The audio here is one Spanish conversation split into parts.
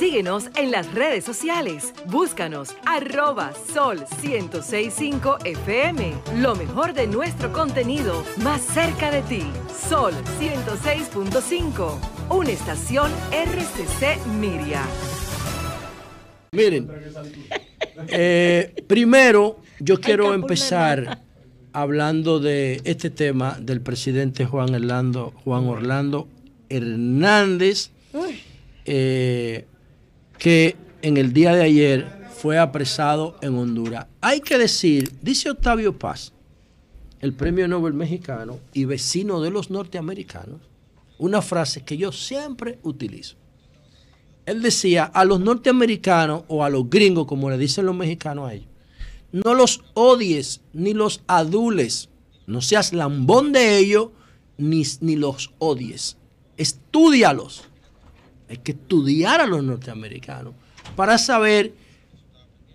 Síguenos en las redes sociales. Búscanos arroba sol 1065 FM. Lo mejor de nuestro contenido más cerca de ti. Sol 106.5. Una estación RCC Miria. Miren, eh, primero yo quiero empezar hablando de este tema del presidente Juan Orlando, Juan Orlando Hernández. Eh, que en el día de ayer fue apresado en Honduras. Hay que decir, dice Octavio Paz, el premio Nobel mexicano y vecino de los norteamericanos, una frase que yo siempre utilizo. Él decía, a los norteamericanos o a los gringos, como le dicen los mexicanos a ellos, no los odies ni los adules, no seas lambón de ellos ni, ni los odies, estudialos hay que estudiar a los norteamericanos para saber,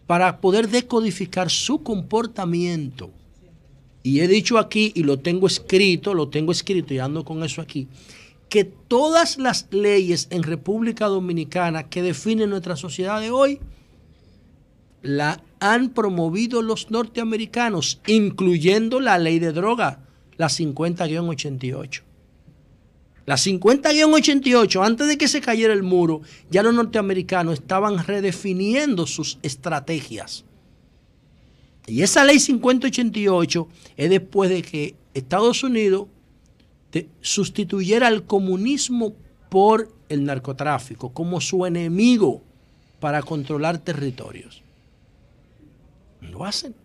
para poder decodificar su comportamiento. Y he dicho aquí, y lo tengo escrito, lo tengo escrito y ando con eso aquí, que todas las leyes en República Dominicana que definen nuestra sociedad de hoy, la han promovido los norteamericanos, incluyendo la ley de droga, la 50-88. La 50-88, antes de que se cayera el muro, ya los norteamericanos estaban redefiniendo sus estrategias. Y esa ley 50 es después de que Estados Unidos sustituyera al comunismo por el narcotráfico como su enemigo para controlar territorios. Lo hacen.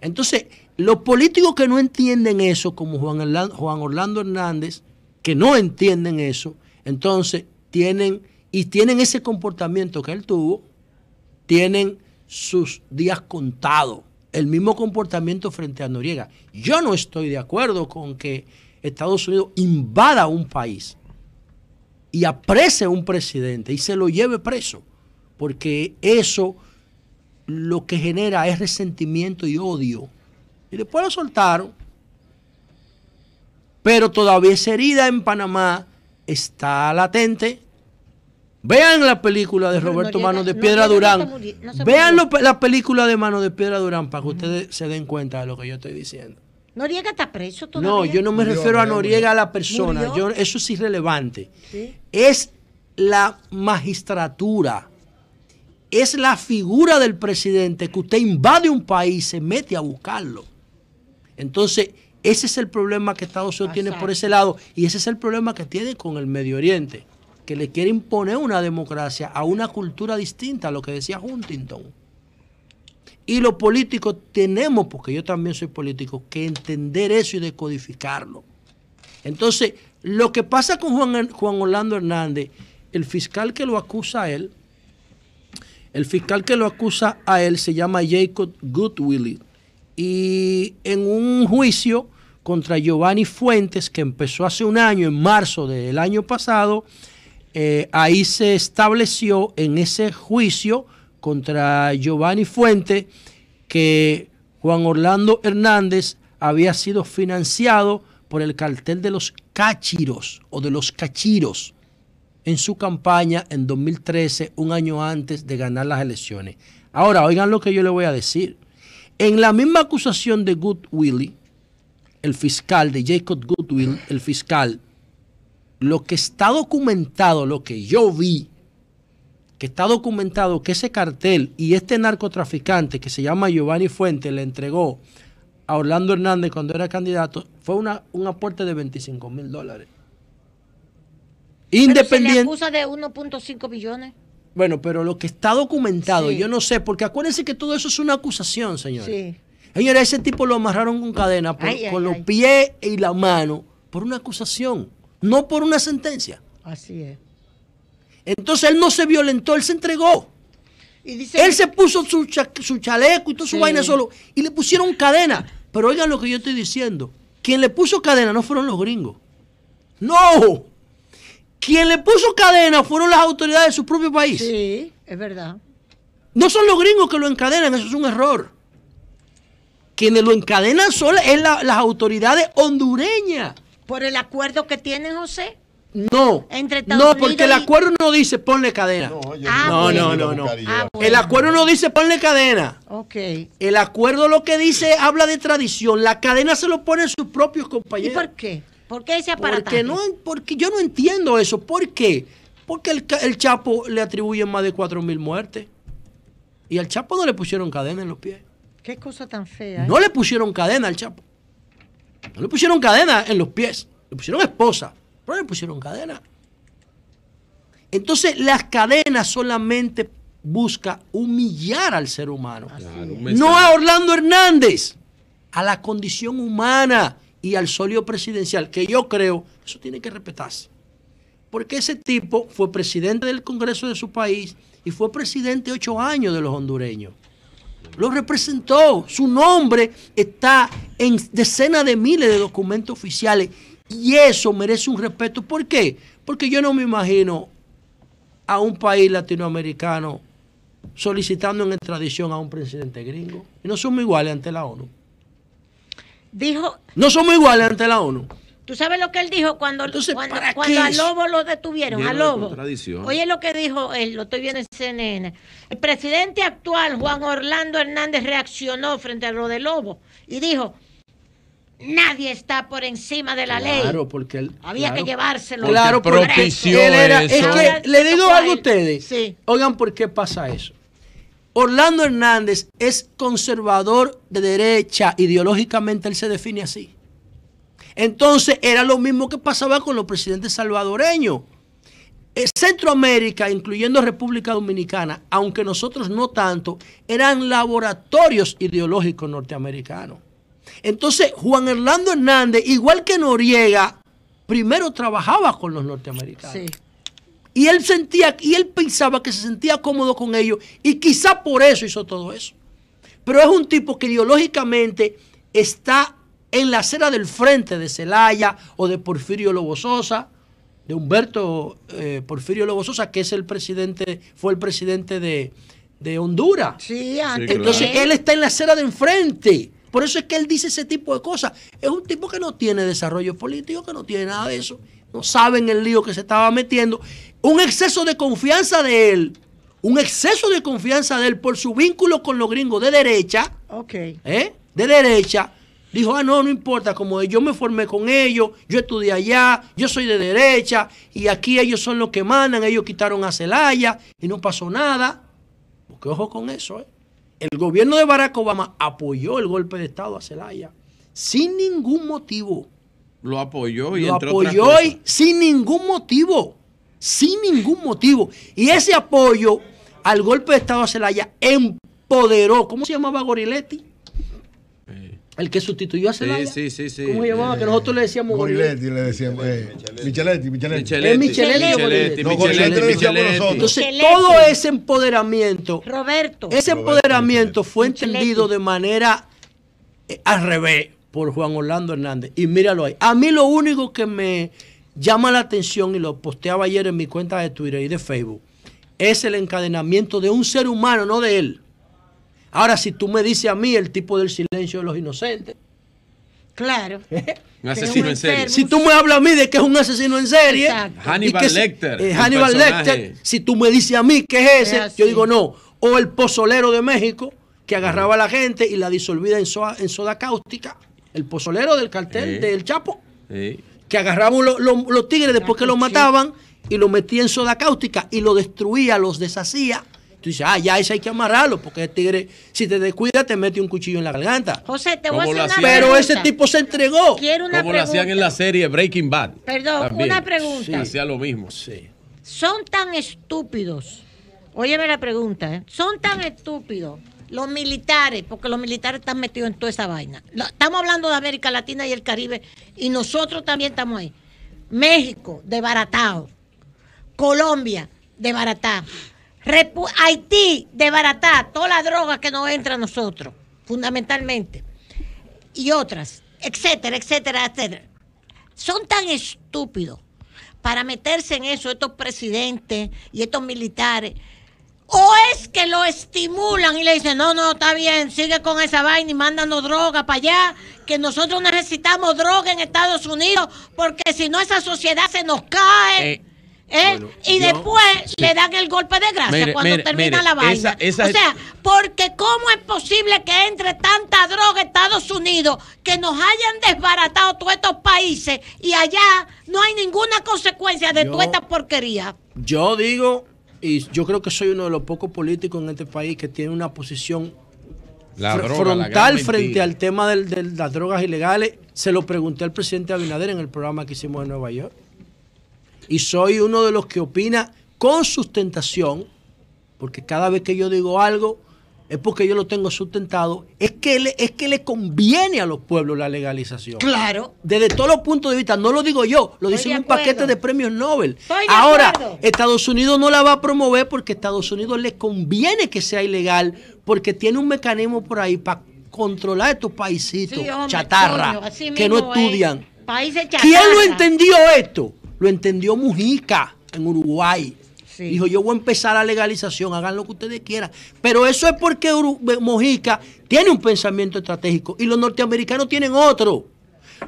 Entonces, los políticos que no entienden eso, como Juan Orlando, Juan Orlando Hernández, que no entienden eso, entonces tienen, y tienen ese comportamiento que él tuvo, tienen sus días contados. El mismo comportamiento frente a Noriega. Yo no estoy de acuerdo con que Estados Unidos invada un país y aprese a un presidente y se lo lleve preso, porque eso lo que genera es resentimiento y odio. Y después lo soltaron pero todavía esa herida en Panamá está latente. Vean la película de Roberto Manos de Piedra Durán. Vean la película de Manos de Piedra Durán para que ustedes se den cuenta de lo que yo estoy diciendo. Noriega está preso todavía. No, yo no me refiero a Noriega a la persona. eso es irrelevante. Es la magistratura. Es la figura del presidente que usted invade un país, y se mete a buscarlo. Entonces, ese es el problema que Estados Unidos tiene por ese lado y ese es el problema que tiene con el Medio Oriente, que le quiere imponer una democracia a una cultura distinta a lo que decía Huntington. Y los políticos tenemos, porque yo también soy político, que entender eso y decodificarlo. Entonces, lo que pasa con Juan, Juan Orlando Hernández, el fiscal que lo acusa a él, el fiscal que lo acusa a él se llama Jacob Goodwillie. Y en un juicio contra Giovanni Fuentes, que empezó hace un año, en marzo del año pasado, eh, ahí se estableció en ese juicio contra Giovanni Fuentes que Juan Orlando Hernández había sido financiado por el cartel de los cachiros o de los cachiros en su campaña en 2013, un año antes de ganar las elecciones. Ahora, oigan lo que yo le voy a decir. En la misma acusación de Good el fiscal de Jacob Goodwin, el fiscal, lo que está documentado, lo que yo vi, que está documentado que ese cartel y este narcotraficante que se llama Giovanni Fuente le entregó a Orlando Hernández cuando era candidato, fue una, un aporte de 25 mil dólares. Independiente. Pero se le acusa de 1.5 billones. Bueno, pero lo que está documentado, yo no sé, porque acuérdense que todo eso es una acusación, señores. Sí. Señores, ese tipo lo amarraron con cadena con los pies y la mano por una acusación, no por una sentencia. Así es. Entonces él no se violentó, él se entregó. él se puso su, chaleco y toda su vaina solo y le pusieron cadena. Pero oigan lo que yo estoy diciendo. Quien le puso cadena no fueron los gringos. No. Quien le puso cadena fueron las autoridades de su propio país. Sí, es verdad. No son los gringos que lo encadenan, eso es un error. Quienes lo encadenan son es las autoridades hondureñas. ¿Por el acuerdo que tiene José? No, Entre no, porque el acuerdo no dice ponle cadena. No, ah, no, no, ah, El acuerdo no dice ponle cadena. Ok. El acuerdo lo que dice habla de tradición. La cadena se lo ponen sus propios compañeros. ¿Y por qué? ¿Por qué ese aparataje? Porque, no, porque yo no entiendo eso. ¿Por qué? Porque el, el Chapo le atribuyen más de 4.000 muertes. Y al Chapo no le pusieron cadena en los pies. Qué cosa tan fea. No ¿eh? le pusieron cadena al Chapo. No le pusieron cadena en los pies. Le pusieron esposa. Pero no le pusieron cadena. Entonces las cadenas solamente busca humillar al ser humano. no a Orlando Hernández, a la condición humana y al sólido presidencial, que yo creo, eso tiene que respetarse. Porque ese tipo fue presidente del Congreso de su país y fue presidente ocho años de los hondureños. Lo representó. Su nombre está en decenas de miles de documentos oficiales. Y eso merece un respeto. ¿Por qué? Porque yo no me imagino a un país latinoamericano solicitando en extradición a un presidente gringo. Y no somos iguales ante la ONU. Dijo. No somos iguales ante la ONU. ¿Tú sabes lo que él dijo cuando, a Lobo lo detuvieron? A Lobo. Oye lo que dijo él, lo estoy viendo en CNN. El presidente actual, Juan Orlando Hernández, reaccionó frente a lo de Lobo y dijo, Nadie está por encima de la ley. Claro, porque había que llevárselo. Claro, él era, Es que le digo algo a ustedes. Oigan, ¿por qué pasa eso? Orlando Hernández es conservador de derecha, ideológicamente él se define así. Entonces era lo mismo que pasaba con los presidentes salvadoreños. Eh, Centroamérica, incluyendo República Dominicana, aunque nosotros no tanto, eran laboratorios ideológicos norteamericanos. Entonces, Juan Hernando Hernández, igual que Noriega, primero trabajaba con los norteamericanos. Y él sentía, y él pensaba que se sentía cómodo con ellos, y quizá por eso hizo todo eso. Pero es un tipo que ideológicamente está en la acera del frente de Celaya o de Porfirio Lobo Sosa, de Humberto eh, Porfirio Porfirio Sosa, que es el presidente, fue el presidente de, Honduras. Sí, Entonces, él está en la acera de enfrente. Por eso es que él dice ese tipo de cosas. Es un tipo que no tiene desarrollo político, que no tiene nada de eso. No saben el lío que se estaba metiendo. Un exceso de confianza de él. Un exceso de confianza de él por su vínculo con los gringos de derecha. Ok. ¿Eh? De derecha dijo, ah, no, no importa, como yo me formé con ellos, yo estudié allá, yo soy de derecha, y aquí ellos son los que mandan, ellos quitaron a Celaya y no pasó nada. Porque ojo con eso, ¿eh? El gobierno de Barack Obama apoyó el golpe de Estado a Celaya sin ningún motivo. Lo apoyó y Lo apoyó Y sin ningún motivo. Sin ningún motivo. Y ese apoyo al golpe de Estado a Celaya empoderó. ¿Cómo se llamaba Goriletti? El que sustituyó a Zelaya. Sí, sí, sí. ¿Cómo llamaba? Eh, que nosotros le decíamos Goriletti. le decíamos. Eh, Micheletti, Micheletti. Micheletti, Micheletti. No, Goriletti Entonces, todo ese empoderamiento. Roberto. Ese empoderamiento fue entendido de manera eh, al revés por Juan Orlando Hernández. Y míralo ahí. A mí lo único que me llama la atención, y lo posteaba ayer en mi cuenta de Twitter y de Facebook, es el encadenamiento de un ser humano, no de él Ahora, si tú me dices a mí el tipo del silencio de los inocentes. Claro. un asesino en serie. Si tú me hablas a mí de que es un asesino en serie. Hannibal Lecter. Eh, Hannibal Lecter. Si tú me dices a mí que es ese, yo digo no. O el pozolero de México que agarraba a la gente y la disolvía en soda, en soda cáustica. El pozolero del cartel del Chapo. Que agarraba a los tigres después ah, que los mataban y lo metía en soda cáustica y lo destruía, los deshacía. Tú dices, ah, ya ese hay que amarrarlo, porque el tigre, si te descuida, te mete un cuchillo en la garganta. José, te voy a hacer una Pero ese tipo se entregó. Quiero una Como lo hacían en la serie Breaking Bad. Perdón, una pregunta. Sí. Hacía lo mismo. Sí. Son tan estúpidos. Óyeme la pregunta, ¿eh? Son tan estúpidos los militares, porque los militares están metidos en toda esa vaina. Estamos hablando de América Latina y el Caribe, y nosotros también estamos ahí. México, desbaratado. Colombia, desbaratado. Repu Haití desbaratar toda las droga que nos entra a nosotros, fundamentalmente, y otras, etcétera, etcétera, etcétera. Son tan estúpidos para meterse en eso estos presidentes y estos militares. O es que lo estimulan y le dicen, no, no, está bien, sigue con esa vaina y mándanos droga para allá, que nosotros necesitamos droga en Estados Unidos, porque si no esa sociedad se nos cae. Eh, ¿Eh? y después le dan el golpe de gracia cuando termina la vaina. o sea, porque ¿cómo es posible que entre tanta droga Estados Unidos que nos hayan desbaratado todos estos países y allá no hay ninguna consecuencia de toda esta porquería? Yo digo, y yo creo que soy uno de los pocos políticos en este país que tiene una posición frontal frente al tema de las drogas ilegales. Se lo pregunté al presidente Abinader en el programa que hicimos en Nueva York. Y soy uno de los que opina con sustentación, porque cada vez que yo digo algo es porque yo lo tengo sustentado, es que le, es que le conviene a los pueblos la legalización. Claro. Desde todos los puntos de vista, no lo digo yo, lo dice un paquete de premios Nobel. Ahora, Estados Unidos no la va a promover porque a Estados Unidos le conviene que sea ilegal, porque tiene un mecanismo por ahí para controlar estos paisitos chatarra que no estudian. ¿Quién lo entendió esto? Lo entendió Mujica en Uruguay. Dijo, yo voy a empezar la legalización, hagan lo que ustedes quieran. Pero eso es porque eh, Mujica tiene un pensamiento estratégico y los norteamericanos tienen otro.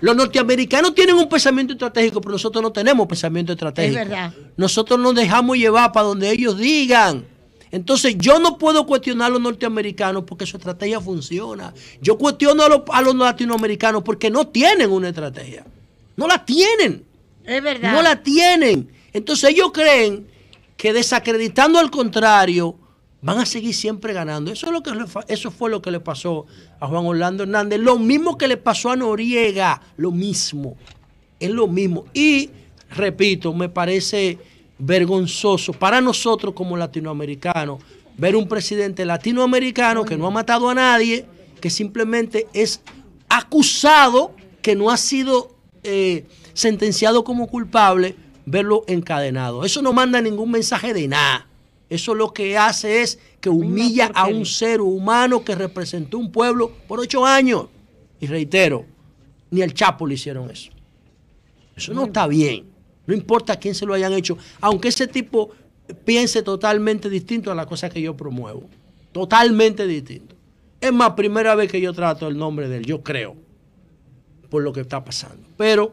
Los norteamericanos tienen un pensamiento estratégico, pero nosotros no tenemos pensamiento estratégico. Es verdad. Nosotros nos dejamos llevar para donde ellos digan. Entonces yo no puedo cuestionar a los norteamericanos porque su estrategia funciona. Yo cuestiono a los, a los latinoamericanos porque no tienen una estrategia. No la tienen. No la tienen. Entonces ellos creen que desacreditando al contrario van a seguir siempre ganando. Eso, es lo que, eso fue lo que le pasó a Juan Orlando Hernández. Lo mismo que le pasó a Noriega. Lo mismo. Es lo mismo. Y, repito, me parece vergonzoso para nosotros como latinoamericanos ver un presidente latinoamericano que no ha matado a nadie, que simplemente es acusado, que no ha sido... Eh, sentenciado como culpable, verlo encadenado. Eso no manda ningún mensaje de nada. Eso lo que hace es que humilla a un ser humano que representó un pueblo por ocho años. Y reitero, ni el Chapo le hicieron eso. Eso no está bien. No importa quién se lo hayan hecho, aunque ese tipo piense totalmente distinto a las cosa que yo promuevo. Totalmente distinto. Es más, primera vez que yo trato el nombre de él, yo creo, por lo que está pasando. Pero